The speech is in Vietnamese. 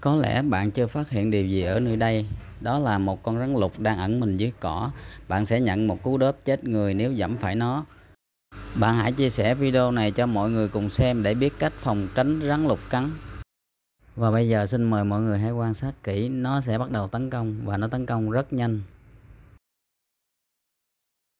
Có lẽ bạn chưa phát hiện điều gì ở nơi đây. Đó là một con rắn lục đang ẩn mình dưới cỏ. Bạn sẽ nhận một cú đớp chết người nếu dẫm phải nó. Bạn hãy chia sẻ video này cho mọi người cùng xem để biết cách phòng tránh rắn lục cắn. Và bây giờ xin mời mọi người hãy quan sát kỹ, nó sẽ bắt đầu tấn công và nó tấn công rất nhanh.